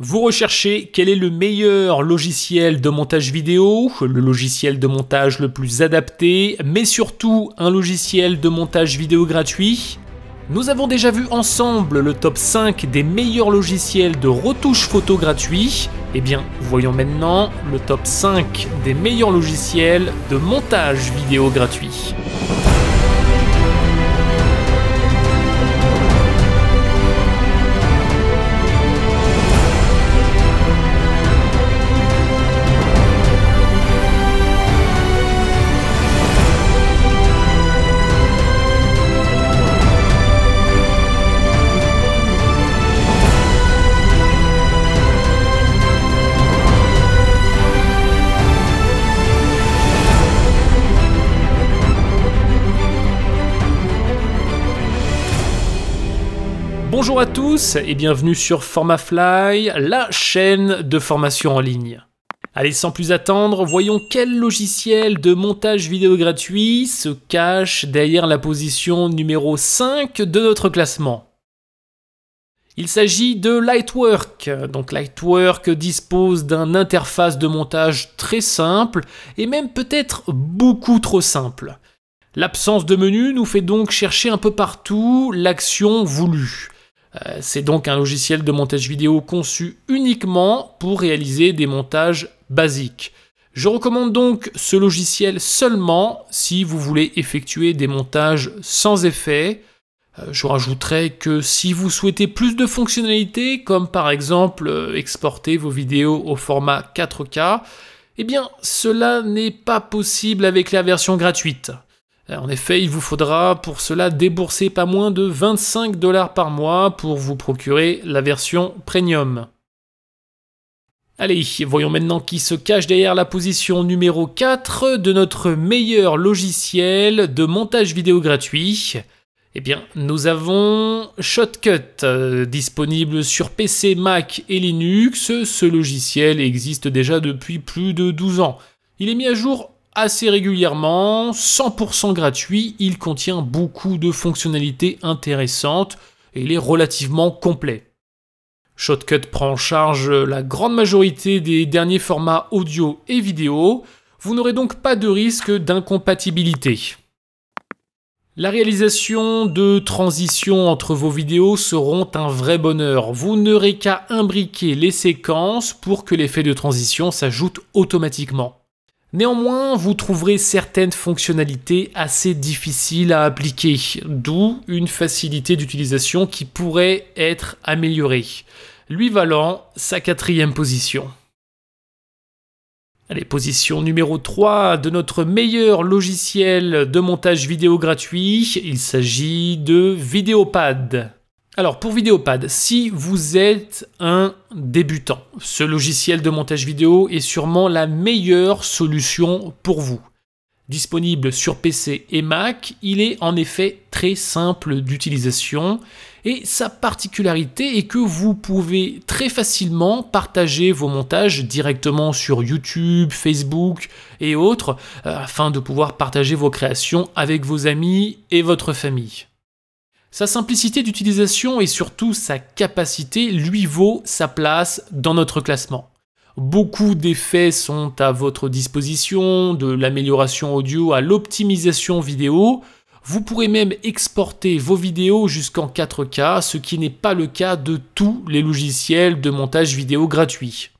Vous recherchez quel est le meilleur logiciel de montage vidéo, le logiciel de montage le plus adapté, mais surtout un logiciel de montage vidéo gratuit Nous avons déjà vu ensemble le top 5 des meilleurs logiciels de retouche photo gratuits. Eh bien, voyons maintenant le top 5 des meilleurs logiciels de montage vidéo gratuit. Bonjour à tous et bienvenue sur FormaFly, la chaîne de formation en ligne. Allez, sans plus attendre, voyons quel logiciel de montage vidéo gratuit se cache derrière la position numéro 5 de notre classement. Il s'agit de Lightwork. Donc Lightwork dispose d'une interface de montage très simple et même peut-être beaucoup trop simple. L'absence de menu nous fait donc chercher un peu partout l'action voulue. Euh, c'est donc un logiciel de montage vidéo conçu uniquement pour réaliser des montages basiques. Je recommande donc ce logiciel seulement si vous voulez effectuer des montages sans effet. Euh, je rajouterai que si vous souhaitez plus de fonctionnalités, comme par exemple euh, exporter vos vidéos au format 4K, eh bien cela n'est pas possible avec la version gratuite. Euh, en effet, il vous faudra pour cela débourser pas moins de 25 dollars par mois pour vous procurer la version premium. Allez, voyons maintenant qui se cache derrière la position numéro 4 de notre meilleur logiciel de montage vidéo gratuit. Eh bien, nous avons Shotcut, euh, disponible sur PC, Mac et Linux. Ce logiciel existe déjà depuis plus de 12 ans. Il est mis à jour assez régulièrement, 100% gratuit, il contient beaucoup de fonctionnalités intéressantes et il est relativement complet. Shotcut prend en charge la grande majorité des derniers formats audio et vidéo, vous n'aurez donc pas de risque d'incompatibilité. La réalisation de transitions entre vos vidéos seront un vrai bonheur. Vous n'aurez qu'à imbriquer les séquences pour que l'effet de transition s'ajoute automatiquement. Néanmoins, vous trouverez certaines fonctionnalités assez difficiles à appliquer, d'où une facilité d'utilisation qui pourrait être améliorée, lui valant sa quatrième position. Allez, position numéro 3 de notre meilleur logiciel de montage vidéo gratuit, il s'agit de Videopad. Alors pour Videopad, si vous êtes un débutant, ce logiciel de montage vidéo est sûrement la meilleure solution pour vous. Disponible sur PC et Mac, il est en effet très simple d'utilisation et sa particularité est que vous pouvez très facilement partager vos montages directement sur YouTube, Facebook et autres euh, afin de pouvoir partager vos créations avec vos amis et votre famille. Sa simplicité d'utilisation et surtout sa capacité lui vaut sa place dans notre classement. Beaucoup d'effets sont à votre disposition, de l'amélioration audio à l'optimisation vidéo. Vous pourrez même exporter vos vidéos jusqu'en 4K, ce qui n'est pas le cas de tous les logiciels de montage vidéo gratuits.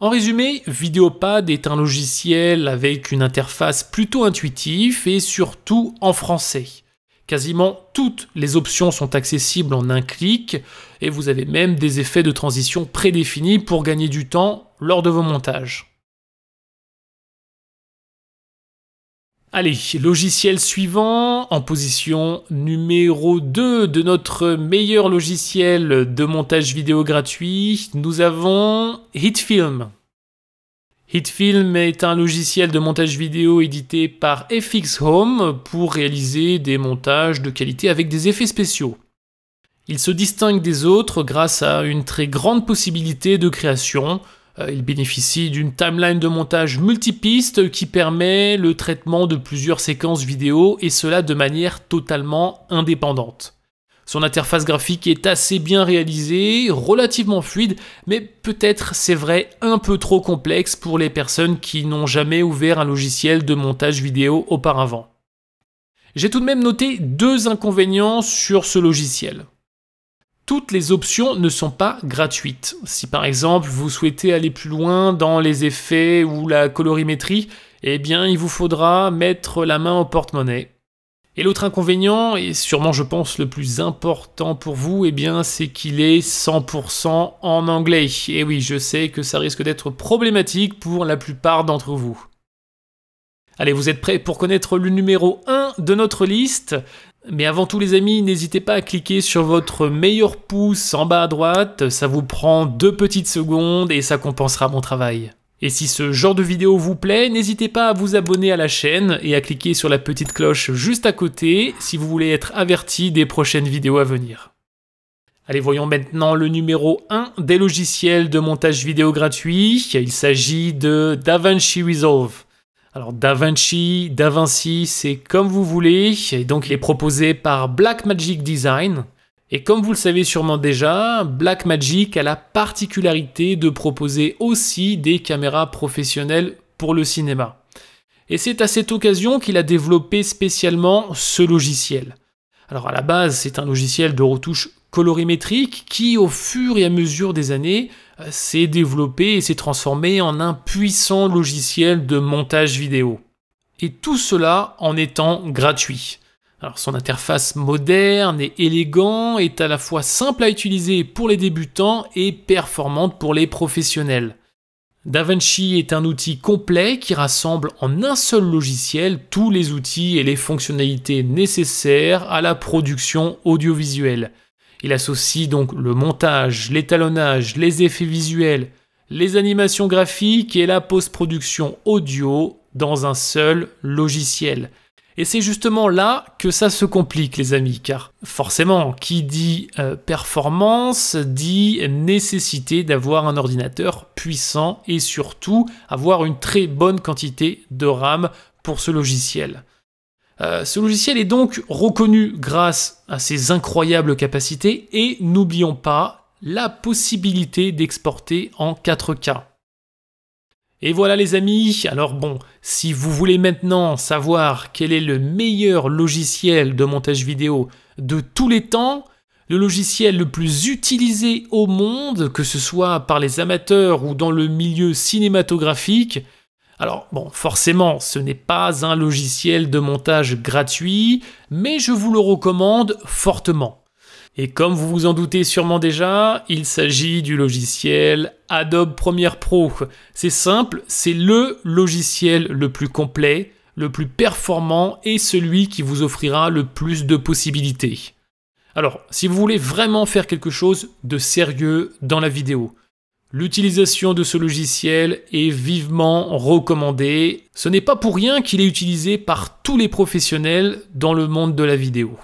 En résumé, Videopad est un logiciel avec une interface plutôt intuitive et surtout en français. Quasiment toutes les options sont accessibles en un clic et vous avez même des effets de transition prédéfinis pour gagner du temps lors de vos montages. Allez, logiciel suivant, en position numéro 2 de notre meilleur logiciel de montage vidéo gratuit, nous avons HitFilm. HitFilm est un logiciel de montage vidéo édité par FX Home pour réaliser des montages de qualité avec des effets spéciaux. Il se distingue des autres grâce à une très grande possibilité de création. Euh, il bénéficie d'une timeline de montage multipiste qui permet le traitement de plusieurs séquences vidéo et cela de manière totalement indépendante. Son interface graphique est assez bien réalisée, relativement fluide, mais peut-être, c'est vrai, un peu trop complexe pour les personnes qui n'ont jamais ouvert un logiciel de montage vidéo auparavant. J'ai tout de même noté deux inconvénients sur ce logiciel. Toutes les options ne sont pas gratuites. Si par exemple vous souhaitez aller plus loin dans les effets ou la colorimétrie, eh bien il vous faudra mettre la main au porte-monnaie. Et l'autre inconvénient, et sûrement je pense le plus important pour vous, eh bien c'est qu'il est 100% en anglais. Et oui, je sais que ça risque d'être problématique pour la plupart d'entre vous. Allez, vous êtes prêts pour connaître le numéro 1 de notre liste mais avant tout les amis, n'hésitez pas à cliquer sur votre meilleur pouce en bas à droite, ça vous prend deux petites secondes et ça compensera mon travail. Et si ce genre de vidéo vous plaît, n'hésitez pas à vous abonner à la chaîne et à cliquer sur la petite cloche juste à côté si vous voulez être averti des prochaines vidéos à venir. Allez, voyons maintenant le numéro 1 des logiciels de montage vidéo gratuit. Il s'agit de DaVinci Resolve. Alors DaVinci, DaVinci, c'est comme vous voulez, et donc il est proposé par Blackmagic Design. Et comme vous le savez sûrement déjà, Blackmagic a la particularité de proposer aussi des caméras professionnelles pour le cinéma. Et c'est à cette occasion qu'il a développé spécialement ce logiciel. Alors à la base, c'est un logiciel de retouche colorimétrique qui, au fur et à mesure des années, euh, s'est développé et s'est transformé en un puissant logiciel de montage vidéo. Et tout cela en étant gratuit son interface moderne et élégante est à la fois simple à utiliser pour les débutants et performante pour les professionnels. DaVinci est un outil complet qui rassemble en un seul logiciel tous les outils et les fonctionnalités nécessaires à la production audiovisuelle. Il associe donc le montage, l'étalonnage, les effets visuels, les animations graphiques et la post-production audio dans un seul logiciel. Et c'est justement là que ça se complique, les amis, car forcément, qui dit euh, performance dit nécessité d'avoir un ordinateur puissant et surtout avoir une très bonne quantité de RAM pour ce logiciel. Euh, ce logiciel est donc reconnu grâce à ses incroyables capacités et n'oublions pas la possibilité d'exporter en 4K. Et voilà les amis, alors bon, si vous voulez maintenant savoir quel est le meilleur logiciel de montage vidéo de tous les temps, le logiciel le plus utilisé au monde, que ce soit par les amateurs ou dans le milieu cinématographique, alors bon, forcément, ce n'est pas un logiciel de montage gratuit, mais je vous le recommande fortement. Et comme vous vous en doutez sûrement déjà, il s'agit du logiciel Adobe Premiere Pro. C'est simple, c'est le logiciel le plus complet, le plus performant et celui qui vous offrira le plus de possibilités. Alors, si vous voulez vraiment faire quelque chose de sérieux dans la vidéo, L'utilisation de ce logiciel est vivement recommandée. Ce n'est pas pour rien qu'il est utilisé par tous les professionnels dans le monde de la vidéo.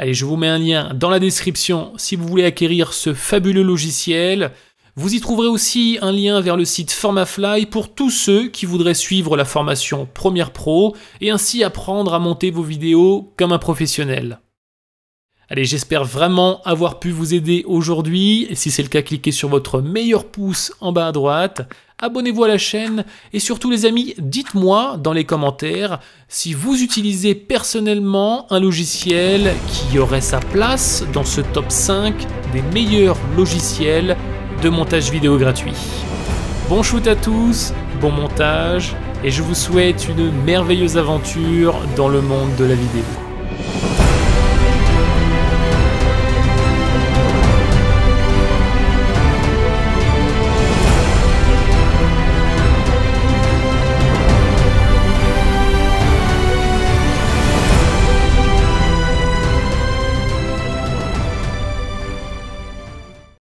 Allez, je vous mets un lien dans la description si vous voulez acquérir ce fabuleux logiciel. Vous y trouverez aussi un lien vers le site FormaFly pour tous ceux qui voudraient suivre la formation Première Pro et ainsi apprendre à monter vos vidéos comme un professionnel. Allez, j'espère vraiment avoir pu vous aider aujourd'hui. Si c'est le cas, cliquez sur votre meilleur pouce en bas à droite abonnez-vous à la chaîne et surtout les amis, dites-moi dans les commentaires si vous utilisez personnellement un logiciel qui aurait sa place dans ce top 5 des meilleurs logiciels de montage vidéo gratuit. Bon shoot à tous, bon montage et je vous souhaite une merveilleuse aventure dans le monde de la vidéo.